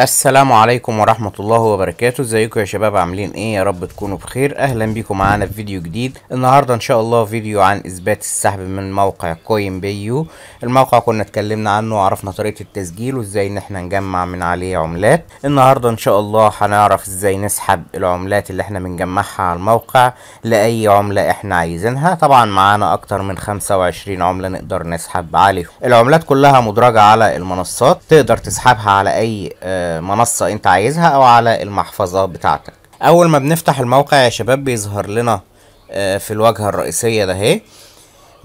السلام عليكم ورحمة الله وبركاته ازيكم يا شباب عاملين ايه يا رب تكونوا بخير اهلا بيكم معانا في فيديو جديد النهاردة ان شاء الله فيديو عن اثبات السحب من موقع كوين بيو الموقع كنا اتكلمنا عنه وعرفنا طريقة التسجيل وازاي ان احنا نجمع من عليه عملات النهاردة ان شاء الله هنعرف ازاي نسحب العملات اللي احنا بنجمعها على الموقع لاي عملة احنا عايزينها طبعا معانا اكتر من 25 عملة نقدر نسحب عليهم العملات كلها مدرجة على المنصات تقدر تسحبها على اي اه منصة انت عايزها او على المحفظة بتاعتك اول ما بنفتح الموقع يا شباب بيظهر لنا آه، في الواجهة الرئيسية ده اهي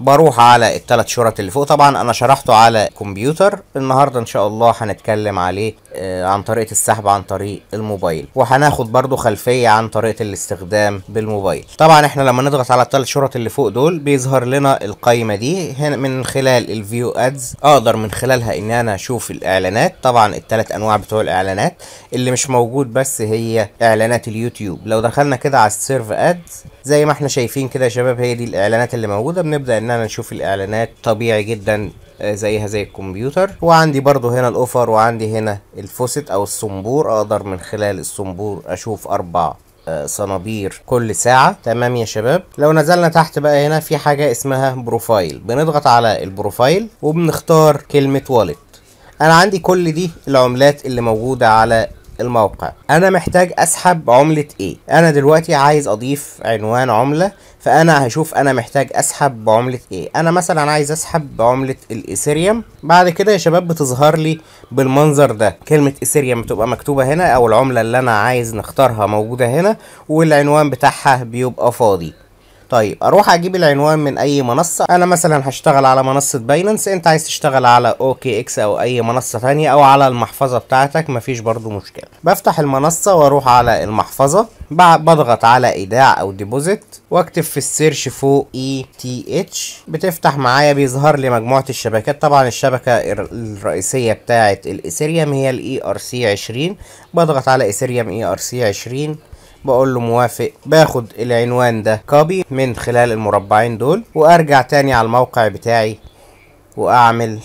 بروح على الثلاث شرط اللي فوق طبعا انا شرحته على كمبيوتر النهارده ان شاء الله هنتكلم عليه آه، عن طريقه السحب عن طريق الموبايل وهناخد برضو خلفيه عن طريقه الاستخدام بالموبايل طبعا احنا لما نضغط على الثلاث شرط اللي فوق دول بيظهر لنا القائمه دي هنا من خلال الفيو ادز اقدر من خلالها ان انا اشوف الاعلانات طبعا الثلاث انواع بتوع الاعلانات اللي مش موجود بس هي اعلانات اليوتيوب لو دخلنا كده على السيرف ادز زي ما احنا شايفين كده يا شباب هي دي الاعلانات اللي موجوده بنبدا اننا نشوف الاعلانات طبيعي جدا آه، زيها زي الكمبيوتر وعندي برضو هنا الاوفر وعندي هنا الفوست او الصنبور اقدر من خلال الصنبور اشوف اربع آه، صنابير كل ساعة تمام يا شباب لو نزلنا تحت بقى هنا في حاجة اسمها بروفايل بنضغط على البروفايل وبنختار كلمة والت انا عندي كل دي العملات اللي موجودة على الموقع انا محتاج اسحب عملة ايه انا دلوقتي عايز اضيف عنوان عملة فانا هشوف انا محتاج اسحب بعملة ايه انا مثلا عايز اسحب بعملة الايثيريوم بعد كده يا شباب بتظهر لي بالمنظر ده كلمة ايثيريوم بتبقى مكتوبة هنا او العملة اللي انا عايز نختارها موجودة هنا والعنوان بتاعها بيبقى فاضي طيب اروح اجيب العنوان من اي منصه انا مثلا هشتغل على منصه باينانس انت عايز تشتغل على اوكي اكس او اي منصه ثانيه او على المحفظه بتاعتك مفيش برضو مشكله بفتح المنصه واروح على المحفظه بضغط على ايداع او ديبوزيت واكتب في السيرش فوق اي تي اتش بتفتح معايا بيظهر لي مجموعه الشبكات طبعا الشبكه الرئيسيه بتاعت الايثيريوم هي الاي ار سي 20 بضغط على ايثيريوم اي e ار سي 20 بقول له موافق باخد العنوان ده كوبي من خلال المربعين دول وارجع تاني على الموقع بتاعي واعمل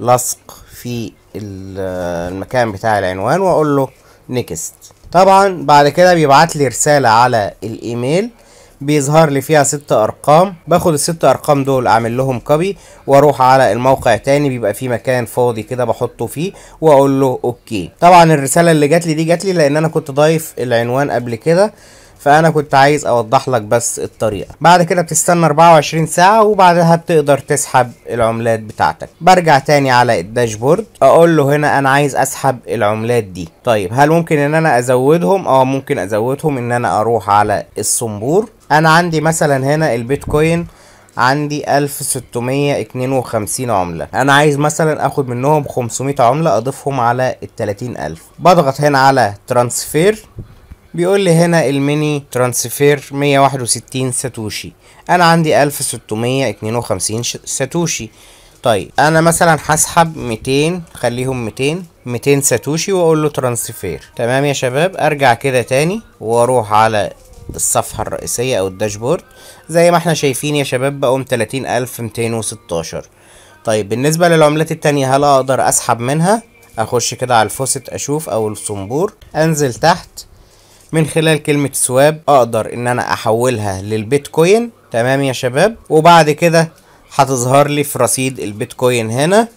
لصق في المكان بتاع العنوان واقول له نيكست طبعا بعد كده بيبعت لي رسالة على الايميل بيظهر لي فيها ست ارقام باخد الست ارقام دول اعمل لهم كوبي واروح على الموقع تاني بيبقى فيه مكان فاضي كده بحطه فيه واقول له اوكي طبعا الرساله اللي جات لي دي جات لي لان انا كنت ضايف العنوان قبل كده فانا كنت عايز اوضح لك بس الطريقه بعد كده بتستنى 24 ساعه وبعدها بتقدر تسحب العملات بتاعتك برجع تاني على الداشبورد اقول له هنا انا عايز اسحب العملات دي طيب هل ممكن ان انا ازودهم اه ممكن ازودهم ان انا اروح على الصنبور انا عندي مثلا هنا البيتكوين عندي 1652 عملة انا عايز مثلا اخد منهم 500 عملة اضيفهم على ال 30000 بضغط هنا على ترانسفير بيقول لي هنا الميني ترانسفير 161 ساتوشي انا عندي 1652 ساتوشي طيب انا مثلا هسحب 200 خليهم 200 200 ساتوشي واقول له ترانسفير تمام يا شباب ارجع كده تاني واروح على الصفحة الرئيسية او الداشبورد زي ما احنا شايفين يا شباب بقوم 30216 طيب بالنسبة للعملات التانية هل اقدر اسحب منها اخش كده على الفوست اشوف او الصنبور انزل تحت من خلال كلمة سواب اقدر ان انا احولها للبيتكوين تمام يا شباب وبعد كده هتظهر لي في رصيد البيتكوين هنا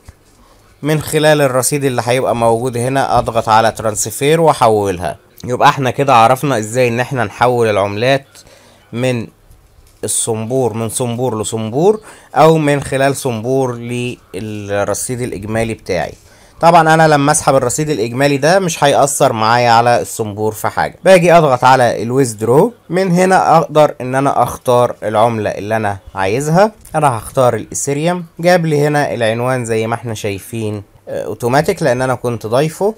من خلال الرصيد اللي هيبقى موجود هنا اضغط على ترانسفير واحولها يبقى احنا كده عرفنا ازاي ان احنا نحول العملات من الصنبور من صنبور لصنبور او من خلال صنبور للرصيد الاجمالي بتاعي طبعا انا لما اسحب الرصيد الاجمالي ده مش هيأثر معايا على الصنبور في حاجه باجي اضغط على الويزدرو من هنا اقدر ان انا اختار العمله اللي انا عايزها انا هختار الاسيريوم جاب لي هنا العنوان زي ما احنا شايفين آه، اوتوماتيك لان انا كنت ضايفه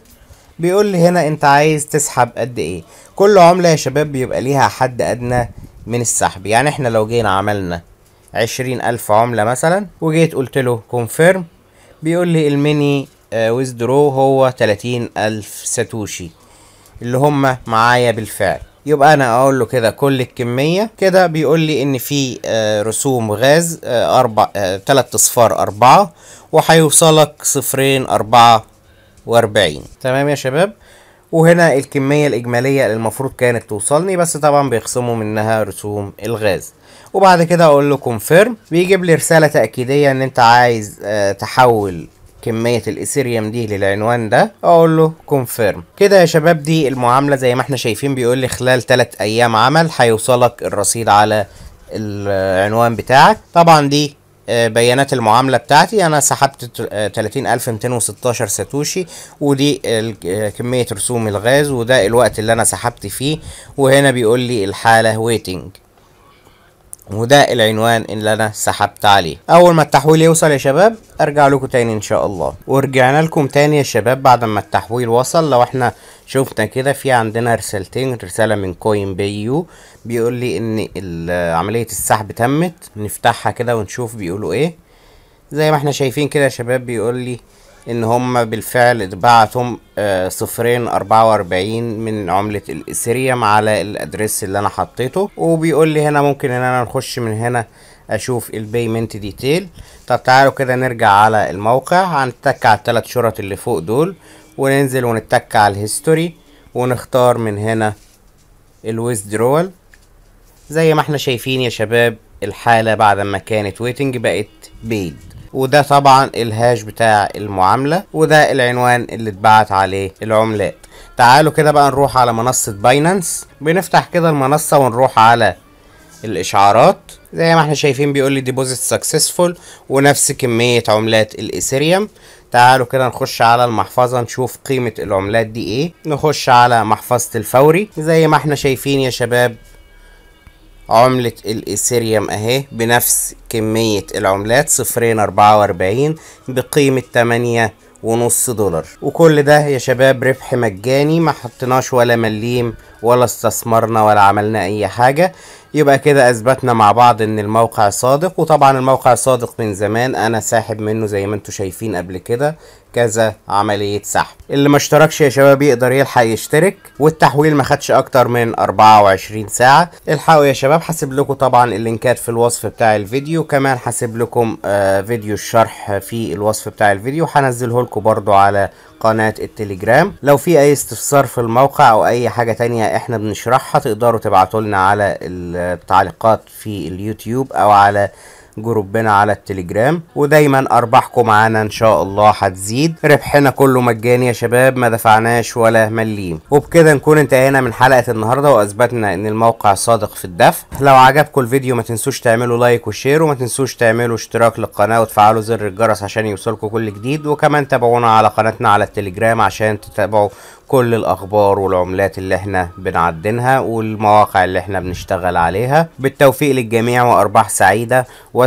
بيقول لي هنا انت عايز تسحب قد ايه كل عمله يا شباب بيبقى ليها حد ادنى من السحب يعني احنا لو جينا عملنا عشرين ألف عملة مثلا وجيت قلت له كونفيرم بيقول لي الميني ويزدرو آه، هو تلاتين ألف ساتوشي اللي هم معايا بالفعل يبقى انا اقول له كده كل الكميه كده بيقول لي ان في آه، رسوم غاز آه، اربع تلات اصفار اربعة وهيوصلك صفرين اربعة واربعين تمام يا شباب وهنا الكمية الإجمالية اللي المفروض كانت توصلني بس طبعا بيخصموا منها رسوم الغاز وبعد كده أقول له كونفيرم بيجيب لي رسالة تأكيدية إن أنت عايز تحول كمية الايثيريوم دي للعنوان ده اقول له كونفيرم كده يا شباب دي المعاملة زي ما احنا شايفين بيقول لي خلال ثلاث ايام عمل هيوصلك الرصيد على العنوان بتاعك طبعا دي آه، بيانات المعاملة بتاعتي أنا سحبت 30216 آه، ساتوشي ودي آه، كمية رسوم الغاز وده الوقت اللي أنا سحبت فيه وهنا بيقول لي الحالة ويتنج وده العنوان اللي انا سحبت عليه اول ما التحويل يوصل يا شباب ارجع لكم تاني ان شاء الله ورجعنا لكم تاني يا شباب بعد ما التحويل وصل لو احنا شفنا كده في عندنا رسالتين رساله من كوين بيو بيقول لي ان عمليه السحب تمت نفتحها كده ونشوف بيقولوا ايه زي ما احنا شايفين كده يا شباب بيقول لي ان هم بالفعل اتبعتهم آه، صفرين أربعة وأربعين من عملة الإثريم على الأدرس اللي أنا حطيته وبيقول لي هنا ممكن إن أنا نخش من هنا أشوف البيمنت ديتيل طب تعالوا كده نرجع على الموقع هنتك على التلات شرط اللي فوق دول وننزل ونتك على الهيستوري ونختار من هنا الويزدرول زي ما احنا شايفين يا شباب الحالة بعد ما كانت ويتنج بقت بيد وده طبعا الهاش بتاع المعاملة وده العنوان اللي اتبعت عليه العملات تعالوا كده بقى نروح على منصة باينانس بنفتح كده المنصة ونروح على الاشعارات زي ما احنا شايفين بيقول لي ديبوزيت سكسسفول ونفس كميه عملات الايثيريوم تعالوا كده نخش على المحفظه نشوف قيمه العملات دي ايه نخش على محفظه الفوري زي ما احنا شايفين يا شباب عملة الإيثيريوم أهي بنفس كمية العملات صفرين أربعة وأربعين بقيمة تمانية ونص دولار وكل ده يا شباب ربح مجاني ما حطناش ولا مليم ولا استثمرنا ولا عملنا اي حاجة يبقى كده اثبتنا مع بعض ان الموقع صادق وطبعا الموقع صادق من زمان انا ساحب منه زي ما انتم شايفين قبل كده كذا عملية سحب اللي ما اشتركش يا شباب يقدر يلحق يشترك والتحويل ما خدش اكتر من 24 ساعة الحقوا يا شباب حاسب لكم طبعا اللينكات في الوصف بتاع الفيديو كمان حاسب لكم آه فيديو الشرح في الوصف بتاع الفيديو هنزله لكم برضو على قناة التليجرام لو في اي استفسار في الموقع او اي حاجة تانية احنا بنشرحها تقدروا تبعتوا لنا على التعليقات في اليوتيوب او على جروبنا على التليجرام ودايما ارباحكم معانا ان شاء الله هتزيد ربحنا كله مجاني يا شباب ما دفعناش ولا مليم وبكده نكون انتهينا من حلقه النهارده واثبتنا ان الموقع صادق في الدفع لو عجبكم الفيديو ما تنسوش تعملوا لايك وشير وما تنسوش تعملوا اشتراك للقناه وتفعلوا زر الجرس عشان يوصلكم كل جديد وكمان تابعونا على قناتنا على التليجرام عشان تتابعوا كل الاخبار والعملات اللي احنا بنعدنها والمواقع اللي احنا بنشتغل عليها بالتوفيق للجميع وارباح سعيده و